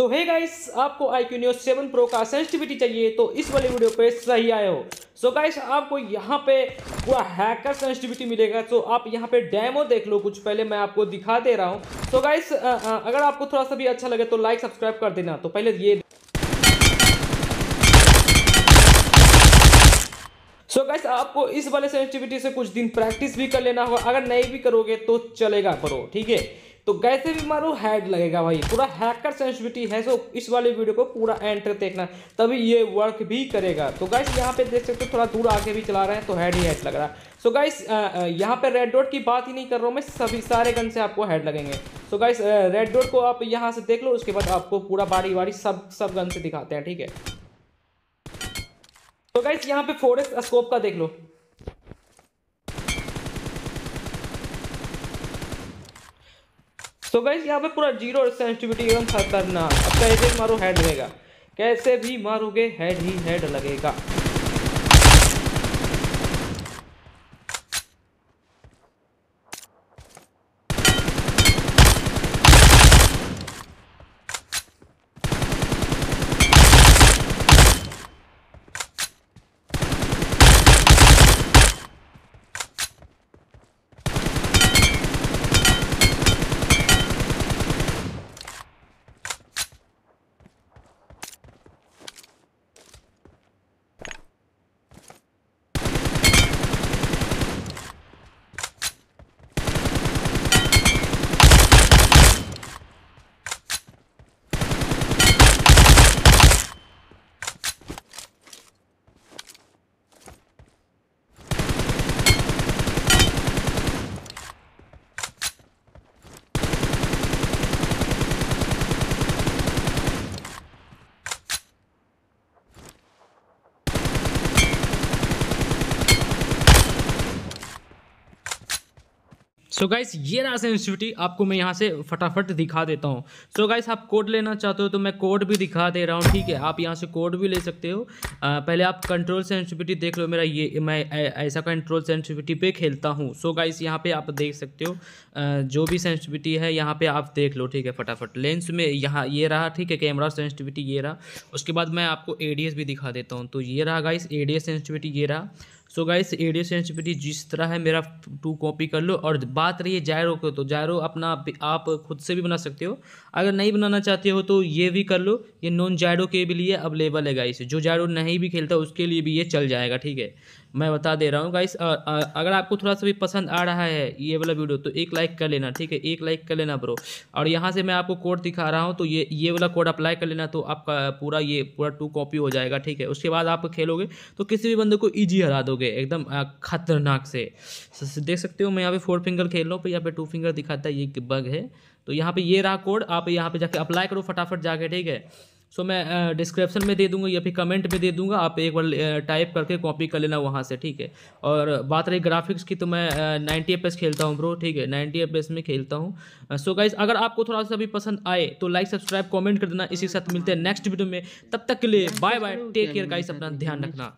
सो hi guys आपको iQOO Neo seven pro का sensitivity चाहिए तो इस वाले वीडियो पे सही आए हो सो so गाइस आपको यहाँ पे पूरा हैकर सेंसिटिविटी मिलेगा तो so आप यहाँ पे डेमो देख लो कुछ पहले मैं आपको दिखा दे रहा हूँ सो so गाइस अगर आपको थोड़ा सा भी अच्छा लगे तो लाइक सब्सक्राइब कर देना तो पहले ये सो so गैस आपको इस वाले सेंसिटिविटी से कुछ दिन प्रैक्टिस भी कर लेना होगा अगर नहीं भी करोगे तो चलेगा करो ठीक है तो कैसे भी मारो हैड लगेगा भाई पूरा हैकर सेंसिटिविटी है सो इस वाले वीडियो को पूरा एंड तक देखना तभी ये वर्क भी करेगा तो गाइस यहाँ पे देख सकते हो थोड़ा दूर आगे भी चला रहे हैं तो हैड ही हेड लग रहा है सो गाइस यहाँ पे रेड डॉट की बात ही नहीं कर रहा हूँ मैं सभी सारे गन से आपको हेड लगेंगे सो गाइस रेड डॉट को आप यहाँ से देख लो उसके बाद आपको पूरा बारी बारी सब सब गन से दिखाते हैं ठीक है तो गाइस यहाँ पे फोरेस्ट स्कोप का देख लो सो गाइज यहाँ पे पूरा जीरो सेंसिटिविटी एकदम खतरनाक अब कैसे मारो हेड लगेगा कैसे भी मारोगे हेड ही हेड लगेगा सो so गाइस ये रहा सेंसिटिविटी आपको मैं यहाँ से फटाफट दिखा देता हूँ सो so गाइस आप कोड लेना चाहते हो तो मैं कोड भी दिखा दे रहा हूँ ठीक है आप यहाँ से कोड भी ले सकते हो आ, पहले आप कंट्रोल सेंसिटिविटी देख लो मेरा ये मैं ऐसा कंट्रोल सेंसिटिविटी पे खेलता हूँ सो गाइस यहाँ पे आप देख सकते हो आ, जो भी सेंसिटिविटी है यहाँ पर आप देख लो ठीक है फटाफट लेंस में यहाँ ये रहा ठीक है कैमरा सेंसिटिविटी ये रहा उसके बाद मैं आपको ए भी दिखा देता हूँ तो ये रहा गाइस ए सेंसिटिविटी ये रहा सो गाइस एडियो सेंसिटिविटी जिस तरह है मेरा टू कॉपी कर लो और बात रही है जायरो को तो जायरो अपना आप खुद से भी बना सकते हो अगर नहीं बनाना चाहते हो तो ये भी कर लो ये नॉन जायरो के भी लिए अवेलेबल है गाइस जो जायरो नहीं भी खेलता उसके लिए भी ये चल जाएगा ठीक है मैं बता दे रहा हूँ गाइस अगर आपको थोड़ा सा भी पसंद आ रहा है ये वाला वीडियो तो एक लाइक कर लेना ठीक है एक लाइक कर लेना ब्रो और यहाँ से मैं आपको कोड दिखा रहा हूँ तो ये ये वाला कोड अप्लाई कर लेना तो आपका पूरा ये पूरा टू कॉपी हो जाएगा ठीक है उसके बाद आप खेलोगे तो किसी भी बंदे को ईजी हरा दोगे दोगे एकदम खतरनाक से देख सकते हो मैं यहाँ पे फोर फिंगर खेल रहा हूँ पर यहाँ पे टू फिंगर दिखाता है ये बग है तो यहाँ पे ये रहा कोड आप यहाँ पे जाके अप्लाई करो फटाफट जाके ठीक है सो मैं डिस्क्रिप्शन में दे दूंगा या फिर कमेंट में दे दूंगा आप एक बार टाइप करके कॉपी कर लेना वहाँ से ठीक है और बात रही ग्राफिक्स की तो मैं नाइन्टी एफ खेलता हूँ ब्रो ठीक है नाइन्टी एफ में खेलता हूँ सो गाइज अगर आपको थोड़ा सा भी पसंद आए तो लाइक सब्सक्राइब कॉमेंट कर देना इसी के साथ मिलते हैं नेक्स्ट वीडियो में तब तक के लिए bye bye take care guys अपना ध्यान रखना